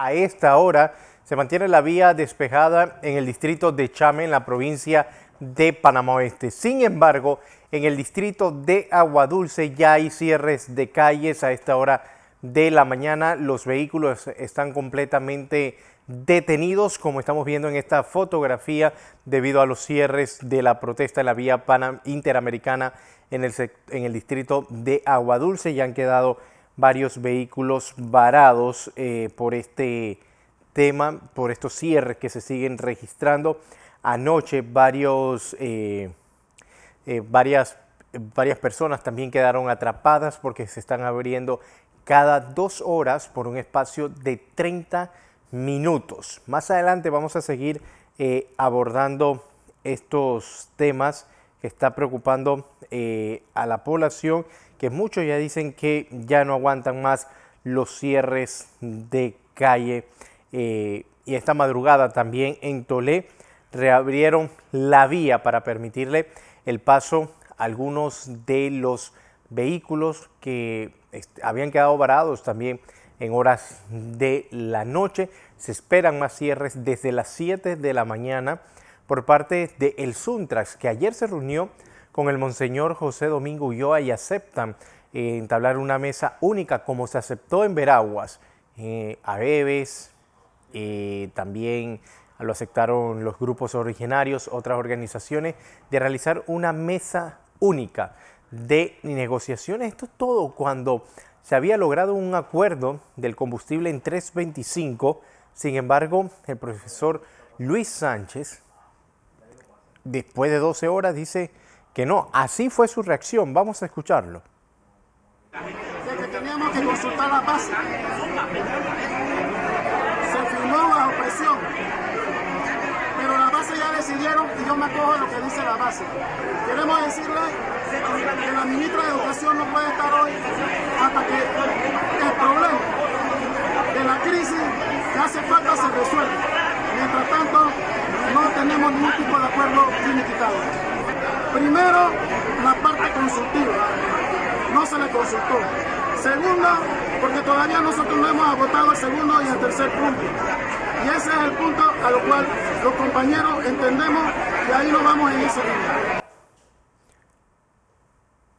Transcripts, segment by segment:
a esta hora se mantiene la vía despejada en el distrito de Chame, en la provincia de Panamá Oeste. Sin embargo, en el distrito de Aguadulce ya hay cierres de calles a esta hora de la mañana. Los vehículos están completamente detenidos, como estamos viendo en esta fotografía, debido a los cierres de la protesta en la vía Panam interamericana en el, en el distrito de Aguadulce. Ya han quedado varios vehículos varados eh, por este tema, por estos cierres que se siguen registrando. Anoche varios, eh, eh, varias, varias personas también quedaron atrapadas porque se están abriendo cada dos horas por un espacio de 30 minutos. Más adelante vamos a seguir abordando estos temas que está preocupando eh, a la población, que muchos ya dicen que ya no aguantan más los cierres de calle. Eh, y esta madrugada también en Tolé reabrieron la vía para permitirle el paso a algunos de los vehículos que habían quedado varados también en horas de la noche. Se esperan más cierres desde las 7 de la mañana por parte de el Suntrax, que ayer se reunió con el Monseñor José Domingo Ulloa y aceptan eh, entablar una mesa única como se aceptó en Veraguas. Eh, a Bebes, eh, también lo aceptaron los grupos originarios, otras organizaciones, de realizar una mesa única de negociaciones. Esto es todo cuando se había logrado un acuerdo del combustible en 3.25. Sin embargo, el profesor Luis Sánchez, después de 12 horas dice que no. Así fue su reacción. Vamos a escucharlo. que teníamos que consultar la base... Se firmó la opresión... Pero la base ya decidieron y yo me acojo a lo que dice la base. Queremos decirle que la ministra de Educación no puede estar hoy hasta que el problema de la crisis que hace falta se resuelva. Mientras tanto, tenemos ningún tipo de acuerdo limitados. Primero, la parte consultiva. No se le consultó. Segundo, porque todavía nosotros no hemos agotado el segundo y el tercer punto. Y ese es el punto a lo cual los compañeros entendemos y ahí nos vamos en ese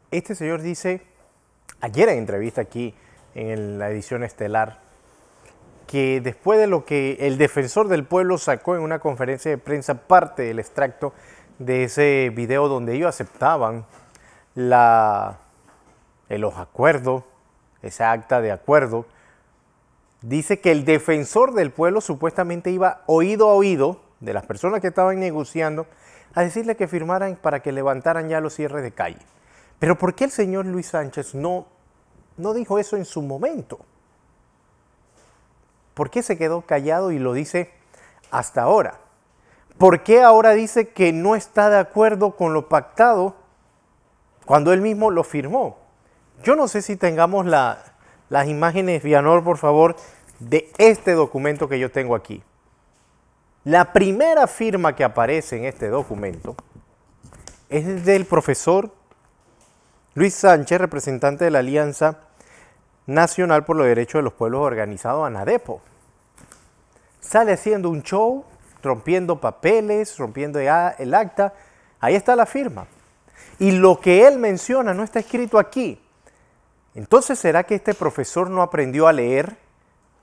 Este señor dice, ayer en entrevista aquí en la edición estelar que después de lo que el defensor del pueblo sacó en una conferencia de prensa parte del extracto de ese video donde ellos aceptaban la, los acuerdos, esa acta de acuerdo, dice que el defensor del pueblo supuestamente iba oído a oído de las personas que estaban negociando a decirle que firmaran para que levantaran ya los cierres de calle. Pero ¿por qué el señor Luis Sánchez no, no dijo eso en su momento? ¿Por qué se quedó callado y lo dice hasta ahora? ¿Por qué ahora dice que no está de acuerdo con lo pactado cuando él mismo lo firmó? Yo no sé si tengamos las imágenes, Vianor, por favor, de este documento que yo tengo aquí. La primera firma que aparece en este documento es del profesor Luis Sánchez, representante de la Alianza Nacional por los Derechos de los Pueblos Organizados, ANADEPO sale haciendo un show, rompiendo papeles, rompiendo el acta. Ahí está la firma. Y lo que él menciona no está escrito aquí. Entonces, ¿será que este profesor no aprendió a leer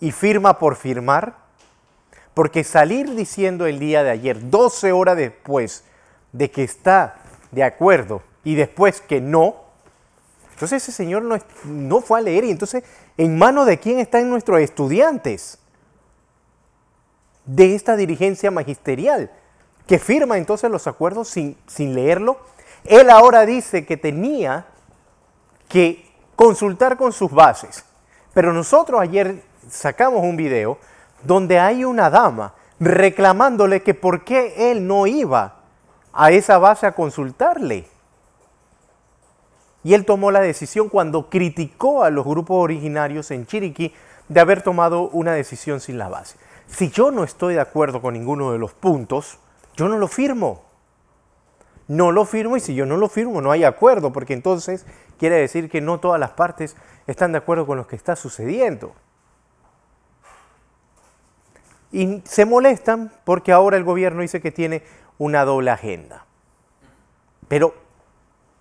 y firma por firmar? Porque salir diciendo el día de ayer, 12 horas después, de que está de acuerdo y después que no, entonces ese señor no, fue a leer y entonces, ¿en manos de quién están nuestros estudiantes? de esta dirigencia magisterial, que firma entonces los acuerdos sin, sin leerlo. Él ahora dice que tenía que consultar con sus bases. Pero nosotros ayer sacamos un video donde hay una dama reclamándole que por qué él no iba a esa base a consultarle. Y él tomó la decisión cuando criticó a los grupos originarios en Chiriquí de haber tomado una decisión sin la base. Si yo no estoy de acuerdo con ninguno de los puntos, yo no lo firmo. No lo firmo y si yo no lo firmo no hay acuerdo, porque entonces quiere decir que no todas las partes están de acuerdo con lo que está sucediendo. Y se molestan porque ahora el gobierno dice que tiene una doble agenda. Pero,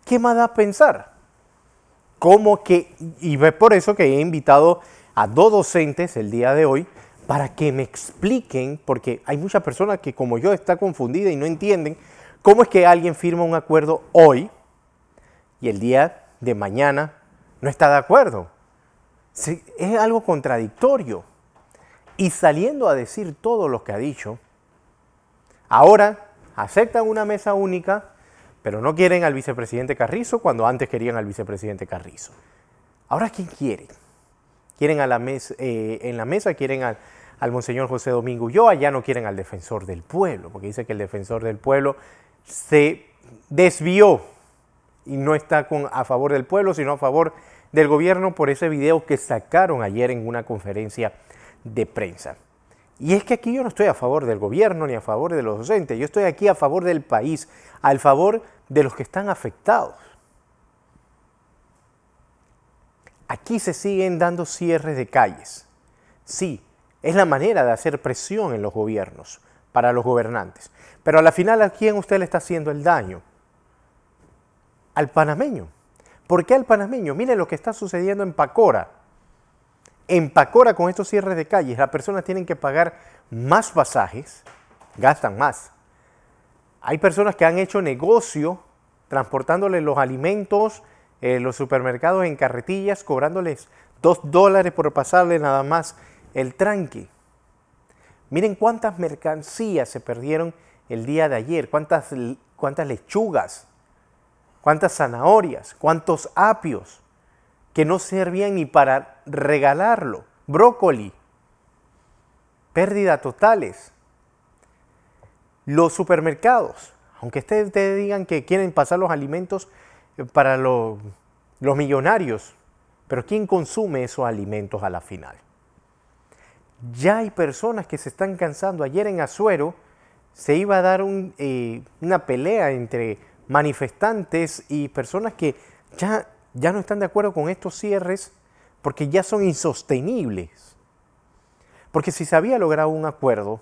¿qué más da a pensar? ¿Cómo que, y es por eso que he invitado a dos docentes el día de hoy para que me expliquen, porque hay muchas personas que como yo está confundida y no entienden cómo es que alguien firma un acuerdo hoy y el día de mañana no está de acuerdo. Es algo contradictorio. Y saliendo a decir todo lo que ha dicho, ahora aceptan una mesa única, pero no quieren al vicepresidente Carrizo cuando antes querían al vicepresidente Carrizo. Ahora, ¿quién quiere? Quieren a la eh, en la mesa quieren al al monseñor José Domingo Ulloa, ya no quieren al defensor del pueblo, porque dice que el defensor del pueblo se desvió y no está con, a favor del pueblo, sino a favor del gobierno por ese video que sacaron ayer en una conferencia de prensa. Y es que aquí yo no estoy a favor del gobierno ni a favor de los docentes, yo estoy aquí a favor del país, al favor de los que están afectados. Aquí se siguen dando cierres de calles. Sí, es la manera de hacer presión en los gobiernos, para los gobernantes. Pero a la final, ¿a quién usted le está haciendo el daño? Al panameño. ¿Por qué al panameño? Mire lo que está sucediendo en Pacora. En Pacora, con estos cierres de calles, las personas tienen que pagar más pasajes, gastan más. Hay personas que han hecho negocio transportándoles los alimentos, eh, los supermercados en carretillas, cobrándoles dos dólares por pasarle nada más el tranque. Miren cuántas mercancías se perdieron el día de ayer, cuántas, cuántas lechugas, cuántas zanahorias, cuántos apios que no servían ni para regalarlo, brócoli, pérdida totales. Los supermercados, aunque ustedes digan que quieren pasar los alimentos eh, para los millonarios, pero ¿quién consume esos alimentos a la final? Ya hay personas que se están cansando. Ayer en Azuero se iba a dar eh, una pelea entre manifestantes y personas que ya, ya no están de acuerdo con estos cierres porque ya son insostenibles. Porque si se había logrado un acuerdo,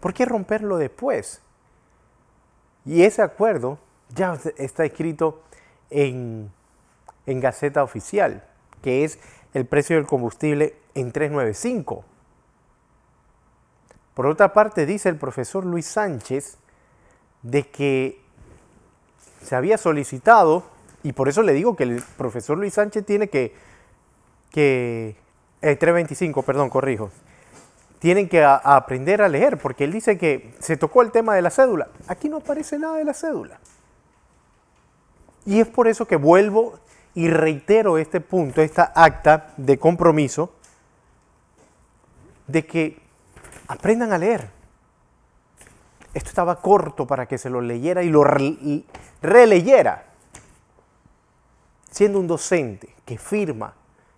¿por qué romperlo después? Y ese acuerdo ya está escrito en, en Gaceta Oficial, que es el precio del combustible en 395. Por otra parte, dice el profesor Luis Sánchez de que se había solicitado, y por eso le digo que el profesor Luis Sánchez tiene que, que 325, eh, perdón, corrijo, tienen que aprender a leer, porque él dice que se tocó el tema de la cédula. Aquí no aparece nada de la cédula. Y es por eso que vuelvo y reitero este punto, esta acta de compromiso, de que aprendan a leer. Esto estaba corto para que se lo leyera y lo releyera. Siendo un docente que firma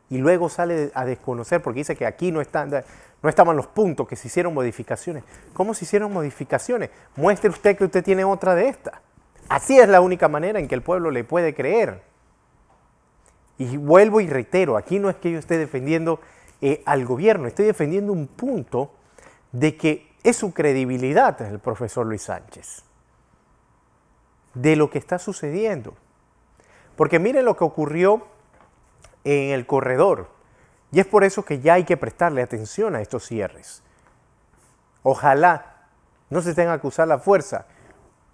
y luego sale a desconocer porque dice que aquí no, están, no estaban los puntos, que se hicieron modificaciones. ¿Cómo se hicieron modificaciones? Muestre usted que usted tiene otra de estas. Así es la única manera en que el pueblo le puede creer. Y vuelvo y reitero, aquí no es que yo esté defendiendo eh, al gobierno, estoy defendiendo un punto de que es su credibilidad el profesor Luis Sánchez, de lo que está sucediendo. Porque miren lo que ocurrió en el corredor, y es por eso que ya hay que prestarle atención a estos cierres. Ojalá no se tenga que usar la fuerza,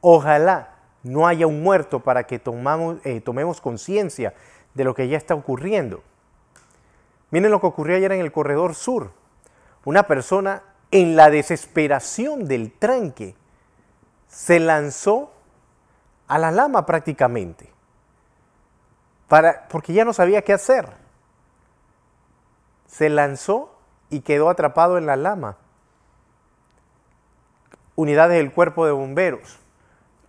ojalá no haya un muerto para que tomamos, eh, tomemos conciencia de lo que ya está ocurriendo. Miren lo que ocurrió ayer en el corredor sur. Una persona en la desesperación del tranque se lanzó a la lama prácticamente, para, porque ya no sabía qué hacer. Se lanzó y quedó atrapado en la lama. Unidades del cuerpo de bomberos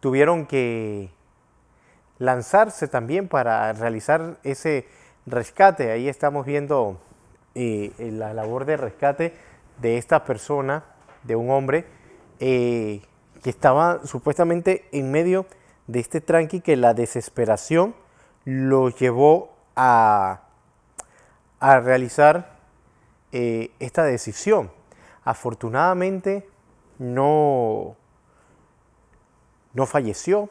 tuvieron que lanzarse también para realizar ese rescate. Ahí estamos viendo eh, la labor de rescate de esta persona, de un hombre, eh, que estaba supuestamente en medio de este tranqui que la desesperación lo llevó a, realizar eh, esta decisión. Afortunadamente no, no falleció,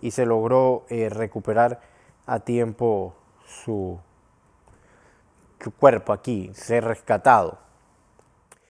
y se logró eh, recuperar a tiempo su, su cuerpo aquí, ser rescatado.